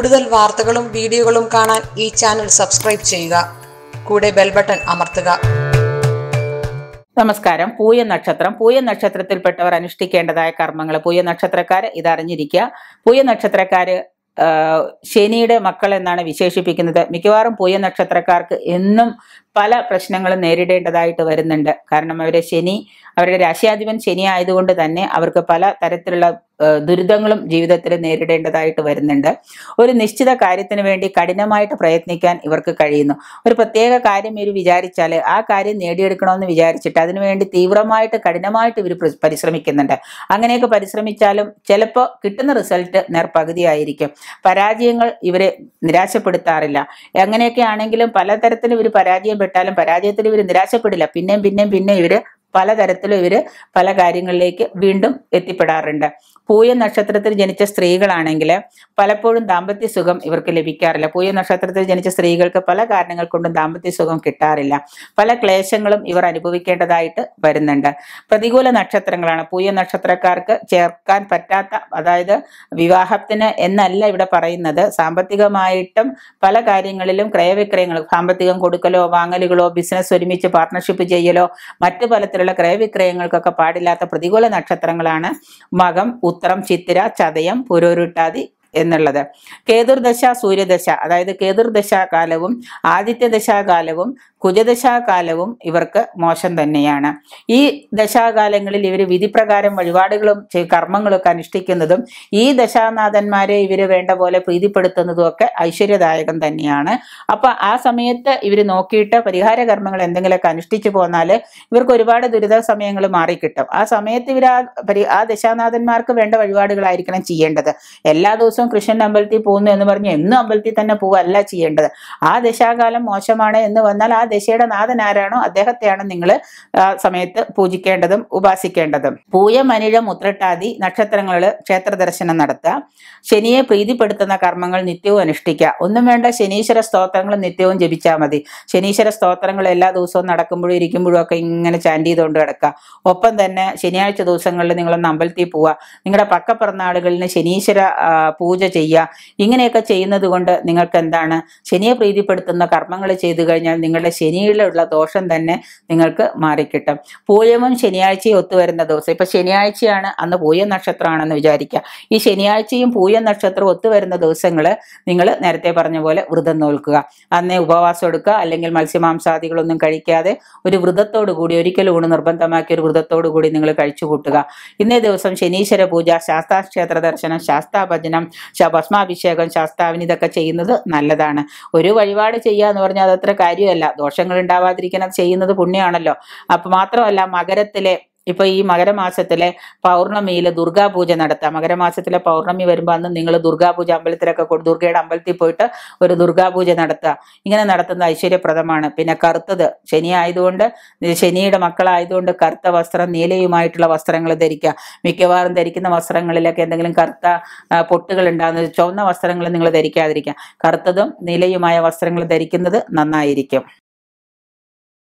കൂടുതൽ വാർത്തകളും വീഡിയോകളും കാണാൻ ഈ ചാനൽ സബ്സ്ക്രൈബ് ചെയ്യുക കൂടെ ബെൽ ബട്ടൺ അമർത്തുക നമസ്കാരം പൂയ നക്ഷത്രം പൂയ നക്ഷത്രത്തിൽപ്പെട്ടവർ അനുഷ്ഠിക്കേണ്ടതായ കർമ്മങ്ങൾ പൂയ നക്ഷത്രക്കാർ ഇതറിഞ്ഞിരിക്കുക പൂയ നക്ഷത്രക്കാർ ശനിയുടെ മക്കൾ എന്നാണ് വിശേഷിപ്പിക്കുന്നത് മിക്കവാറും പൂയ നക്ഷത്രക്കാർക്ക് എന്നും പല പ്രശ്നങ്ങളും നേരിടേണ്ടതായിട്ട് വരുന്നുണ്ട് കാരണം അവരെ ശനി അവരുടെ രാശിയാധിപൻ ശനി ആയതുകൊണ്ട് തന്നെ അവർക്ക് പല തരത്തിലുള്ള ദുരിതങ്ങളും ജീവിതത്തിൽ നേരിടേണ്ടതായിട്ട് വരുന്നുണ്ട് ഒരു നിശ്ചിത കാര്യത്തിന് വേണ്ടി കഠിനമായിട്ട് പ്രയത്നിക്കാൻ ഇവർക്ക് കഴിയുന്നു ഒരു പ്രത്യേക കാര്യം ഇവർ വിചാരിച്ചാൽ ആ കാര്യം നേടിയെടുക്കണമെന്ന് വിചാരിച്ചിട്ട് അതിനുവേണ്ടി തീവ്രമായിട്ട് കഠിനമായിട്ട് ഇവർ പരിശ്രമിക്കുന്നുണ്ട് അങ്ങനെയൊക്കെ പരിശ്രമിച്ചാലും ചിലപ്പോൾ കിട്ടുന്ന റിസൾട്ട് നേർപകുതിയായിരിക്കും പരാജയങ്ങൾ ഇവരെ നിരാശപ്പെടുത്താറില്ല എങ്ങനെയൊക്കെ ആണെങ്കിലും പലതരത്തിലും ഇവർ പരാജയം പെട്ടാലും പരാജയത്തിൽ ഇവർ നിരാശപ്പെടില്ല പിന്നെയും പിന്നെയും പിന്നെ ഇവര് പലതരത്തിലും ഇവർ പല കാര്യങ്ങളിലേക്ക് വീണ്ടും എത്തിപ്പെടാറുണ്ട് പൂയ നക്ഷത്രത്തിൽ ജനിച്ച സ്ത്രീകളാണെങ്കിൽ പലപ്പോഴും ദാമ്പത്യ സുഖം ഇവർക്ക് ലഭിക്കാറില്ല പൂയ നക്ഷത്രത്തിൽ ജനിച്ച സ്ത്രീകൾക്ക് പല കാരണങ്ങൾ കൊണ്ടും ദാമ്പത്യ സുഖം കിട്ടാറില്ല പല ക്ലേശങ്ങളും ഇവർ അനുഭവിക്കേണ്ടതായിട്ട് വരുന്നുണ്ട് പ്രതികൂല നക്ഷത്രങ്ങളാണ് പൂയ നക്ഷത്രക്കാർക്ക് ചേർക്കാൻ പറ്റാത്ത അതായത് വിവാഹത്തിന് എന്നല്ല ഇവിടെ പറയുന്നത് സാമ്പത്തികമായിട്ടും പല കാര്യങ്ങളിലും ക്രയവിക്രയങ്ങൾ സാമ്പത്തികം കൊടുക്കലോ വാങ്ങലുകളോ ബിസിനസ് ഒരുമിച്ച് പാർട്ട്ണർഷിപ്പ് ചെയ്യലോ മറ്റു പലത്തിലും തരത്തിലുള്ള ക്രയവിക്രയങ്ങൾക്കൊക്കെ പാടില്ലാത്ത പ്രതികൂല നക്ഷത്രങ്ങളാണ് മകം ഉത്തരം ചിത്തിര ചതയം പുരോരുട്ടാതി എന്നുള്ളത് കേതുർദശ സൂര്യദശ അതായത് കേതുർദശാകാലവും ആദിത്യദശാകാലവും കുജദശാകാലവും ഇവർക്ക് മോശം തന്നെയാണ് ഈ ദശാകാലങ്ങളിൽ ഇവർ വിധിപ്രകാരം വഴിപാടുകളും കർമ്മങ്ങളൊക്കെ അനുഷ്ഠിക്കുന്നതും ഈ ദശാനാഥന്മാരെ ഇവർ വേണ്ട പോലെ പ്രീതിപ്പെടുത്തുന്നതും ഒക്കെ ഐശ്വര്യദായകം തന്നെയാണ് അപ്പൊ ആ സമയത്ത് ഇവർ നോക്കിയിട്ട് പരിഹാര കർമ്മങ്ങൾ എന്തെങ്കിലുമൊക്കെ അനുഷ്ഠിച്ചു പോന്നാൽ ഇവർക്ക് ഒരുപാട് ദുരിത സമയങ്ങൾ മാറിക്കിട്ടും ആ സമയത്ത് ഇവർ ആ ആ ദശാനാഥന്മാർക്ക് വേണ്ട വഴിപാടുകളായിരിക്കണം ചെയ്യേണ്ടത് എല്ലാ ദിവസവും കൃഷ്ണൻ അമ്പലത്തിൽ പോകുന്നു എന്ന് പറഞ്ഞ് എന്നും അമ്പലത്തിൽ തന്നെ പോവല്ല അല്ല ചെയ്യേണ്ടത് ആ ദശാകാലം മോശമാണ് എന്ന് വന്നാൽ ആ ദശയുടെ നാഥൻ ആരാണോ അദ്ദേഹത്തെയാണ് നിങ്ങൾ സമയത്ത് പൂജിക്കേണ്ടതും ഉപാസിക്കേണ്ടതും പൂയ മനുഴ മുത്രട്ടാതി നക്ഷത്രങ്ങളിൽ ക്ഷേത്ര ദർശനം നടത്തുക ശനിയെ പ്രീതിപ്പെടുത്തുന്ന കർമ്മങ്ങൾ നിത്യവും അനുഷ്ഠിക്കുക ഒന്നും വേണ്ട ശനീശ്വര സ്തോത്രങ്ങൾ നിത്യവും ജപിച്ചാൽ മതി ശനീശ്വര സ്തോത്രങ്ങൾ എല്ലാ ദിവസവും നടക്കുമ്പോഴും ഇരിക്കുമ്പോഴും ഒക്കെ ഇങ്ങനെ ചാൻഡ് ചെയ്തുകൊണ്ട് കിടക്കുക ഒപ്പം തന്നെ ശനിയാഴ്ച ദിവസങ്ങളിൽ നിങ്ങളൊന്ന് അമ്പലത്തിൽ പോവുക നിങ്ങളുടെ പക്ക പിറന്നാളുകളിന് ശനീശ്വര പൂജ ചെയ്യുക ഇങ്ങനെയൊക്കെ ചെയ്യുന്നത് കൊണ്ട് നിങ്ങൾക്ക് എന്താണ് ശനിയെ പ്രീതിപ്പെടുത്തുന്ന കർമ്മങ്ങൾ ചെയ്തു കഴിഞ്ഞാൽ നിങ്ങളുടെ ശനിയിലുള്ള ദോഷം തന്നെ നിങ്ങൾക്ക് മാറിക്കിട്ടും പൂയവും ശനിയാഴ്ചയും ഒത്തുവരുന്ന ദിവസം ഇപ്പൊ ശനിയാഴ്ചയാണ് അന്ന് പൂയം നക്ഷത്രമാണെന്ന് വിചാരിക്കുക ഈ ശനിയാഴ്ചയും പൂയ നക്ഷത്രം ഒത്തുവരുന്ന ദിവസങ്ങൾ നിങ്ങൾ നേരത്തെ പറഞ്ഞ പോലെ വ്രതം നോൽക്കുക അന്നേ ഉപവാസം എടുക്കുക അല്ലെങ്കിൽ മത്സ്യമാംസാദികളൊന്നും കഴിക്കാതെ ഒരു വ്രതത്തോടു കൂടി ഒരിക്കലും ഊണ് നിർബന്ധമാക്കിയ ഒരു വ്രതത്തോടു കൂടി നിങ്ങൾ കഴിച്ചു കൂട്ടുക ഇന്നേ ദിവസം ശനീശ്വര പൂജ ശാസ്താക്ഷേത്ര ദർശനം ശാസ്താഭജനം ഭസ്മാഭിഷേകം ശാസ്താവിനിതൊക്കെ ചെയ്യുന്നത് നല്ലതാണ് ഒരു വഴിപാട് ചെയ്യുക എന്ന് പറഞ്ഞാൽ അതത്ര കാര്യമല്ല ദോഷങ്ങൾ ഉണ്ടാവാതിരിക്കണം ചെയ്യുന്നത് പുണ്യമാണല്ലോ അപ്പൊ മാത്രമല്ല മകരത്തിലെ ഇപ്പൊ ഈ മകരമാസത്തിലെ പൗർണമിയില് ദുർഗാപൂജ നടത്താം മകരമാസത്തിലെ പൗർണമി വരുമ്പോൾ അന്ന് നിങ്ങൾ ദുർഗാപൂജ അമ്പലത്തിലൊക്കെ കൊടു ദുർഗയുടെ അമ്പലത്തിൽ പോയിട്ട് ഒരു ദുർഗാപൂജ നടത്തുക ഇങ്ങനെ നടത്തുന്നത് ഐശ്വര്യപ്രദമാണ് പിന്നെ കറുത്തത് ശനി ആയതുകൊണ്ട് ശനിയുടെ മക്കളായതുകൊണ്ട് കറുത്ത വസ്ത്രം നീലയുമായിട്ടുള്ള വസ്ത്രങ്ങൾ ധരിക്കുക മിക്കവാറും ധരിക്കുന്ന വസ്ത്രങ്ങളിലൊക്കെ എന്തെങ്കിലും കറുത്ത പൊട്ടുകൾ ഉണ്ടാകുന്ന ചുവന്ന വസ്ത്രങ്ങൾ നിങ്ങൾ ധരിക്കാതിരിക്കുക കറുത്തതും നീലയുമായ വസ്ത്രങ്ങൾ ധരിക്കുന്നത് നന്നായിരിക്കും